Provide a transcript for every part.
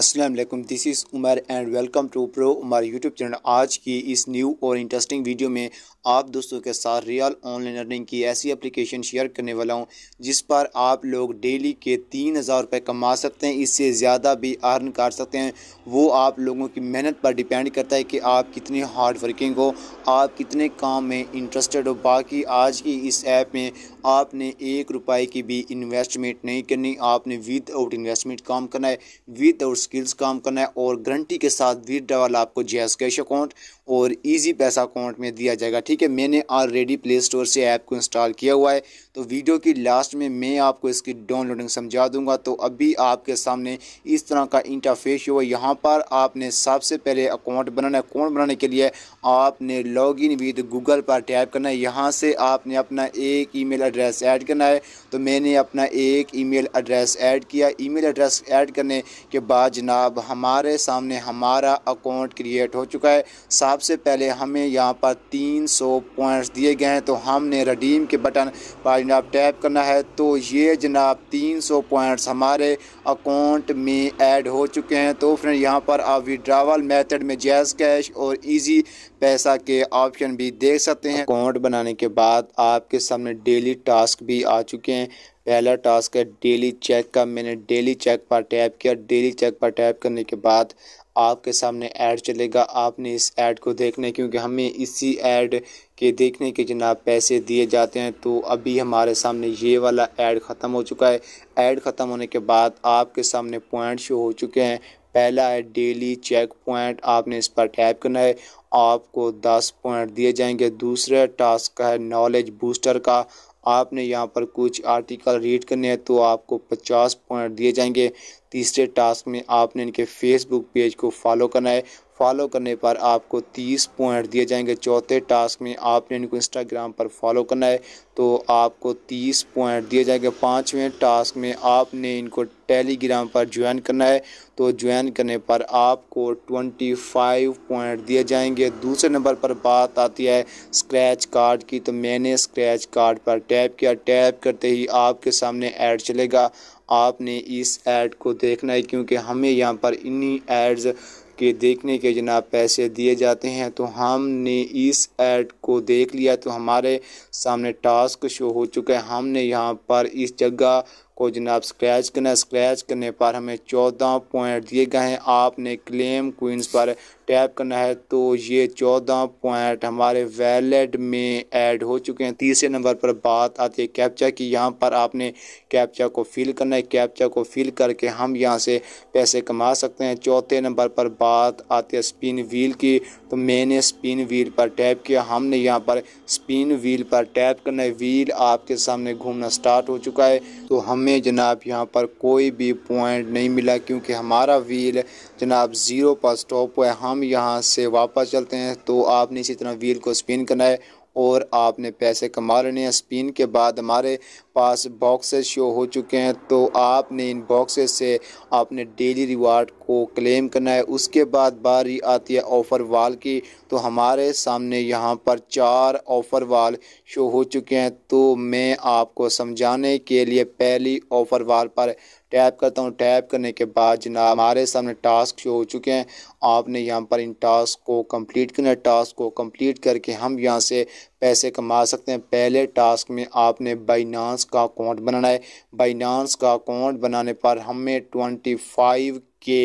Aslam this is Umar and welcome to Pro Umar YouTube channel आज की इस न्यू और इंटरेस्टिंग वीडियो में आप दोस्तों के साथ रियल ऑनलाइन अर्निंग की ऐसी एप्लीकेशन शेयर करने वाला हूँ जिस पर आप लोग डेली के तीन हज़ार रुपये कमा सकते हैं इससे ज़्यादा भी अर्न कर सकते हैं वो आप लोगों की मेहनत पर डिपेंड करता है कि आप कितने हार्ड वर्किंग हो आप कितने काम में इंटरेस्टेड हो बाकी आज की इस ऐप में आपने एक रुपए की भी इन्वेस्टमेंट नहीं करनी आपने विद आउट इन्वेस्टमेंट काम करना है विद आउट स्किल्स काम करना है और गारंटी के साथ विद आपको जी कैश अकाउंट और ईजी पैसा अकाउंट में दिया जाएगा ठीक ठीक है मैंने ऑलरेडी प्ले स्टोर से ऐप को इंस्टॉल किया हुआ है तो वीडियो की लास्ट में मैं आपको इसकी डाउनलोडिंग समझा दूंगा तो अभी आपके सामने इस तरह का इंटरफेस हुआ यहाँ पर आपने सबसे पहले अकाउंट बनाना है अकाउंट बनाने के लिए आपने लॉग इन विद गूगल पर टैप करना है यहाँ से आपने अपना एक ईमेल एड्रेस ऐड करना है तो मैंने अपना एक ईमेल एड्रेस ऐड किया ईमेल एड्रेस ऐड करने के बाद जनाब हमारे सामने हमारा अकाउंट क्रिएट हो चुका है सबसे पहले हमें यहाँ पर तीन सौ पॉइंट्स दिए गए हैं तो हमने रडीम के बटन पर जनाब टैप करना है तो ये जनाब तीन सौ पॉइंट्स हमारे अकाउंट में ऐड हो चुके हैं तो फ्रेंड यहाँ पर आप विड्रावल मेथड में जैज़ कैश और ईजी पैसा के ऑप्शन भी देख सकते हैं अकाउंट बनाने के बाद आपके सामने डेली टास्क भी आ चुके हैं पहला टास्क है डेली चेक का मैंने डेली चेक पर टैप किया डेली चेक पर टैप करने के बाद आपके सामने ऐड चलेगा आपने इस ऐड को देखना है क्योंकि हमें इसी ऐड के देखने के जनाब पैसे दिए जाते हैं तो अभी हमारे सामने ये वाला ऐड ख़त्म हो चुका है ऐड ख़त्म होने के बाद आपके सामने पॉइंट शो हो चुके हैं पहला है डेली चेक पॉइंट आपने इस पर टैप करना है आपको दस पॉइंट दिए जाएंगे दूसरा टास्क का है नॉलेज बूस्टर का आपने यहाँ पर कुछ आर्टिकल रीड करने हैं तो आपको पचास पॉइंट दिए जाएंगे तीसरे टास्क में आपने इनके फेसबुक पेज को फॉलो करना है फॉलो करने पर आपको तीस पॉइंट दिए जाएंगे चौथे टास्क में आपने इनको इंस्टाग्राम पर फॉलो करना है तो आपको तीस पॉइंट दिए जाएंगे पाँचवें टास्क में आपने इनको टेलीग्राम पर ज्वाइन करना है तो ज्वाइन करने पर आपको ट्वेंटी फाइव पॉइंट दिए जाएंगे दूसरे नंबर पर बात आती है स्क्रैच कार्ड की तो मैंने स्क्रैच कार्ड पर टैप किया टैप करते ही आपके सामने ऐड चलेगा आपने इस एड को देखना है क्योंकि हमें यहाँ पर इन्हीं एड्स के देखने के जनाब पैसे दिए जाते हैं तो हमने इस एड को देख लिया तो हमारे सामने टास्क शो हो चुका है हमने यहाँ पर इस जगह को जनाब स्क्रैच करना है स्क्रैच करने पर हमें चौदह पॉइंट दिए गए हैं आपने क्लेम क्वींस पर टैप करना है तो ये चौदह पॉइंट हमारे वैलेट में ऐड हो चुके हैं तीसरे नंबर पर बात आती है कैप्चा की यहाँ पर आपने कैप्चा को फिल करना है कैप्चा को फिल करके हम यहाँ से पैसे कमा सकते हैं चौथे नंबर पर बात आती है स्पिन व्हील की तो मैंने स्पिन व्हील पर टैप किया हमने यहाँ पर स्पिन व्हील पर टैप करना है व्हील आपके सामने घूमना स्टार्ट हो चुका है तो हम हमें जनाब यहाँ पर कोई भी पॉइंट नहीं मिला क्योंकि हमारा व्हील जनाब ज़ीरो पर स्टॉप हुआ है हम यहाँ से वापस चलते हैं तो आपने इसी तरह व्हील को स्पिन करना है और आपने पैसे कमा लेने हैं स्पिन के बाद हमारे पास बॉक्सेस शो हो चुके हैं तो आपने इन बॉक्सेस से आपने डेली रिवार्ड को क्लेम करना है उसके बाद बारी आती है ऑफ़र वाल की तो हमारे सामने यहाँ पर चार ऑफ़र वाल शो हो चुके हैं तो मैं आपको समझाने के लिए पहली ऑफ़र वाल पर टैप करता हूँ टैप करने के बाद जना हमारे सामने टास्क शो हो चुके हैं आपने यहाँ पर इन टास्क को कंप्लीट करना है टास्क को कंप्लीट करके हम यहाँ से पैसे कमा सकते हैं पहले टास्क में आपने बाइनांस का अकाउंट बनाना है बाइनांस का अकाउंट बनाने पर हमें ट्वेंटी फाइव के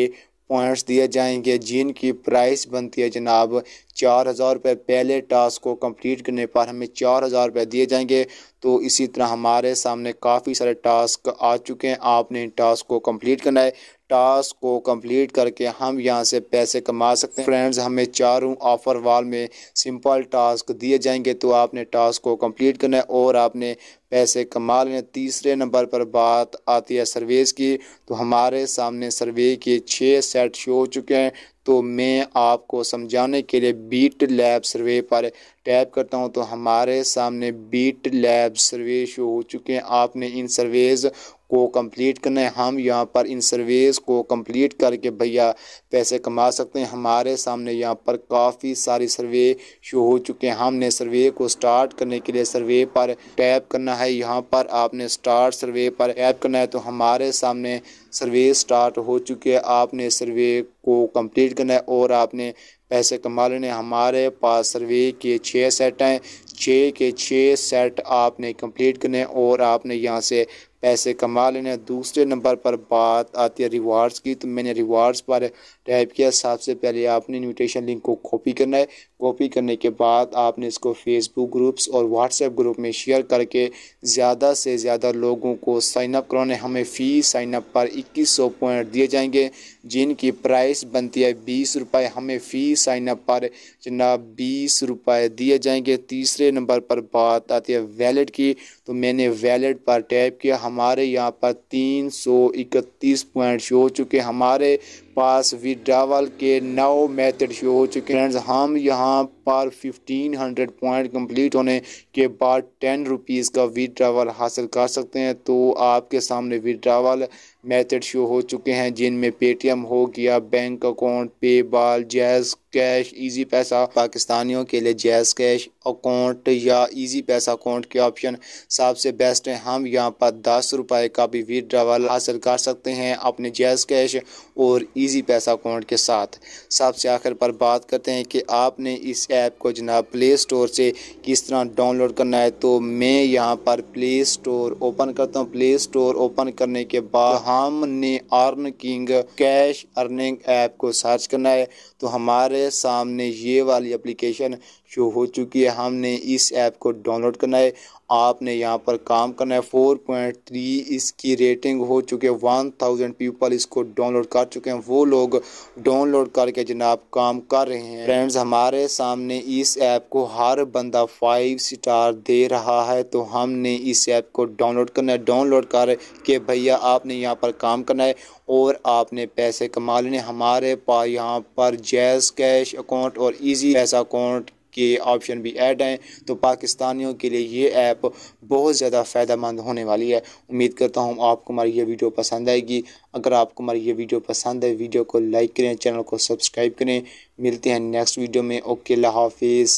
पॉइंट्स दिए जाएंगे जिनकी प्राइस बनती है जनाब चार हज़ार रुपये पहले टास्क को कंप्लीट करने पर हमें चार हज़ार रुपये दिए जाएंगे तो इसी तरह हमारे सामने काफ़ी सारे टास्क आ चुके हैं आपने इन टास्क को कंप्लीट करना है टास्क को कंप्लीट करके हम यहाँ से पैसे कमा सकते हैं फ्रेंड्स हमें चारों ऑफर वाल में सिंपल टास्क दिए जाएंगे तो आपने टास्क को कंप्लीट करना है और आपने पैसे कमा लेने तीसरे नंबर पर बात आती है सर्वेस की तो हमारे सामने सर्वे के छः सेट शो हो चुके हैं तो मैं आपको समझाने के लिए बीट लैब सर्वे पर टैप करता हूं तो हमारे सामने बीट लैब सर्वे शो हो चुके हैं आपने इन सर्वेज़ को कंप्लीट करना है हम यहाँ पर इन सर्वेस को कंप्लीट करके भैया पैसे कमा सकते हैं हमारे सामने यहाँ पर काफ़ी सारी सर्वे शो हो चुके हैं हमने सर्वे को स्टार्ट करने के लिए सर्वे पर टैप करना है यहाँ पर आपने स्टार्ट सर्वे पर टैप करना है तो हमारे सामने सर्वे स्टार्ट हो चुके हैं आपने सर्वे को कंप्लीट करना है और आपने पैसे कमा लेने हमारे पास सर्वे के छः सेट हैं छः के छः सेट आपने कंप्लीट करने और आपने यहाँ से पैसे कमा लेने दूसरे नंबर पर बात आती है रिवार्ड्स की तो मैंने रिवार्ड्स पर टाइप किया सबसे पहले आपने इन्विटेशन लिंक को कॉपी करना है कॉपी करने के बाद आपने इसको फेसबुक ग्रुप्स और व्हाट्सएप ग्रुप में शेयर करके ज़्यादा से ज़्यादा लोगों को साइन अप कराने हमें फ़ी साइन अप पर इक्कीस सौ पॉइंट दिए जाएंगे जिनकी प्राइस बनती है बीस रुपये हमें फ़ी साइन अप पर जनाब बीस रुपये दिए जाएंगे तीसरे नंबर पर बात आती है वैलेट की तो मैंने वैलेट पर टैप किया हम हमारे यहाँ पर तीन सौ इकतीस शो हो चुके हमारे पास विड्रावल के नौ मेथड शो हो चुके हैं हम यहाँ पर 1500 पॉइंट कंप्लीट होने के बाद टेन रुपीज़ का विड्रावल हासिल कर सकते हैं तो आपके सामने विड्रावल मेथड शो हो चुके हैं जिनमें पेटीएम हो गया बैंक अकाउंट पे बाल जैज़ कैश इजी पैसा पाकिस्तानियों के लिए जैज़ कैश अकाउंट या इजी पैसा अकाउंट के ऑप्शन सबसे बेस्ट हैं हम यहाँ पर दस रुपए का भी विड्रावल हासिल कर सकते हैं अपने जैज़ कैश और ईजी पैसा अकाउंट के साथ सबसे आखिर पर बात करते हैं कि आपने इस ऐप को जनाब प्ले स्टोर से किस तरह डाउनलोड करना है तो मैं यहाँ पर प्ले स्टोर ओपन करता हूँ प्ले स्टोर ओपन करने के बाद हमने earn king cash earning app को सर्च करना है तो हमारे सामने ये वाली एप्लीकेशन शो हो चुकी है हमने इस ऐप को डाउनलोड करना है आपने यहाँ पर काम करना है फोर पॉइंट थ्री इसकी रेटिंग हो चुकी है वन थाउजेंड पीपल इसको डाउनलोड कर चुके हैं वो लोग डाउनलोड करके जनाब काम कर रहे हैं फ्रेंड्स हमारे सामने इस ऐप को हर बंदा फाइव स्टार दे रहा है तो हमने इस ऐप को डाउनलोड करना है डाउनलोड कर के भैया आपने यहाँ पर काम करना है और आपने पैसे कमा लेने हमारे पास यहाँ पर जैज़ कैश अकाउंट और इजी पैसा अकाउंट के ऑप्शन भी ऐड हैं तो पाकिस्तानियों के लिए ये ऐप बहुत ज़्यादा फ़ायदेमंद होने वाली है उम्मीद करता हूँ आपको हमारी ये वीडियो पसंद आएगी अगर आपको हमारी ये वीडियो पसंद है वीडियो को लाइक करें चैनल को सब्सक्राइब करें मिलते हैं नेक्स्ट वीडियो में ओके ला हाफिज़